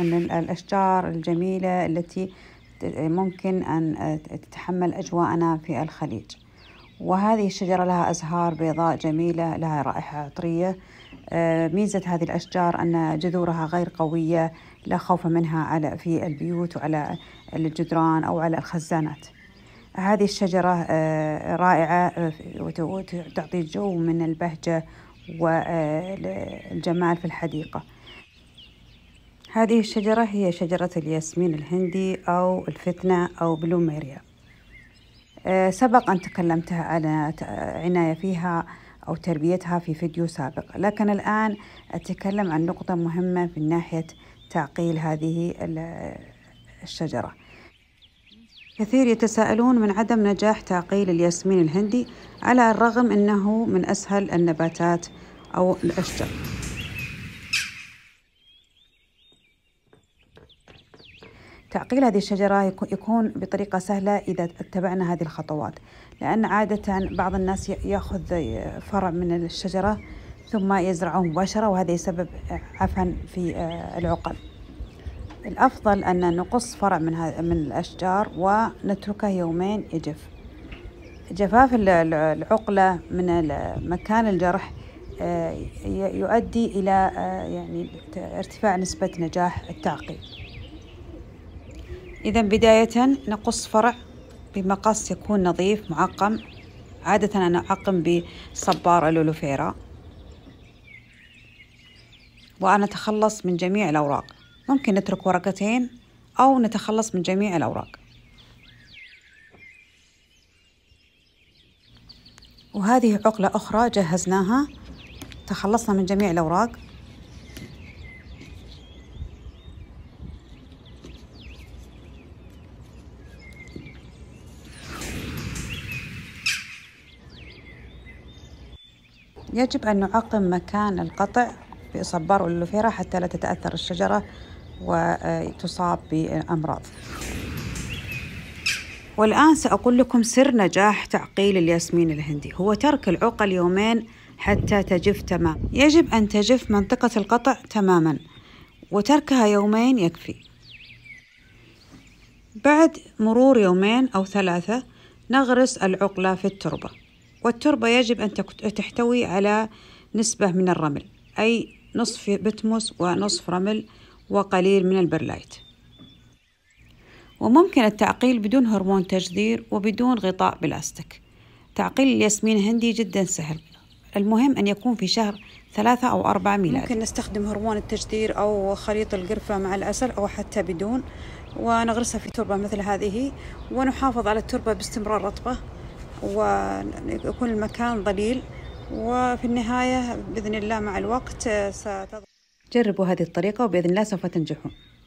من الأشجار الجميلة التي ممكن أن آه، تتحمل أجواءنا في الخليج وهذه الشجرة لها أزهار بيضاء جميلة لها رائحة عطرية آه، ميزة هذه الأشجار أن جذورها غير قوية لا خوف منها على في البيوت وعلى الجدران أو على الخزانات هذه الشجرة آه، رائعة وتعطي جو من البهجة والجمال في الحديقة هذه الشجرة هي شجرة الياسمين الهندي أو الفتنة أو بلوميريا آه، سبق أن تكلمتها على عناية فيها أو تربيتها في فيديو سابق لكن الآن أتكلم عن نقطة مهمة من ناحية تعقيل هذه الشجرة كثير يتساءلون من عدم نجاح تعقيل الياسمين الهندي على الرغم أنه من أسهل النباتات أو الأشجار تعقيل هذه الشجرة يكون بطريقة سهلة إذا اتبعنا هذه الخطوات لأن عادة بعض الناس يأخذ فرع من الشجرة ثم يزرعه مباشرة وهذا يسبب عفن في آه، العقل الأفضل أن نقص فرع من, من الأشجار ونتركه يومين يجف جفاف العقلة من مكان الجرح آه، يؤدي إلى آه، يعني ارتفاع نسبة نجاح التعقيل إذا بداية نقص فرع بمقص يكون نظيف معقم عادة أنا أعقم بصبار الولوفيرا وأنا أتخلص من جميع الأوراق ممكن نترك ورقتين أو نتخلص من جميع الأوراق وهذه عقلة أخرى جهزناها تخلصنا من جميع الأوراق يجب أن نعقم مكان القطع بإصبار واللوفيرا حتى لا تتأثر الشجرة وتصاب بأمراض والآن سأقول لكم سر نجاح تعقيل الياسمين الهندي هو ترك العقل يومين حتى تجف تمام يجب أن تجف منطقة القطع تماما وتركها يومين يكفي بعد مرور يومين أو ثلاثة نغرس العقلة في التربة والتربة يجب أن تحتوي على نسبة من الرمل أي نصف بتموس ونصف رمل وقليل من البرلايت وممكن التعقيل بدون هرمون تجذير وبدون غطاء بلاستيك تعقيل الياسمين هندي جدا سهل المهم أن يكون في شهر ثلاثة أو أربعة ميلادي ممكن نستخدم هرمون التجذير أو خليط القرفة مع الأسل أو حتى بدون ونغرسها في تربة مثل هذه ونحافظ على التربة باستمرار رطبة ويكون المكان ظليل وفي النهاية بإذن الله مع الوقت ستظهر جربوا هذه الطريقة وبإذن الله سوف تنجحون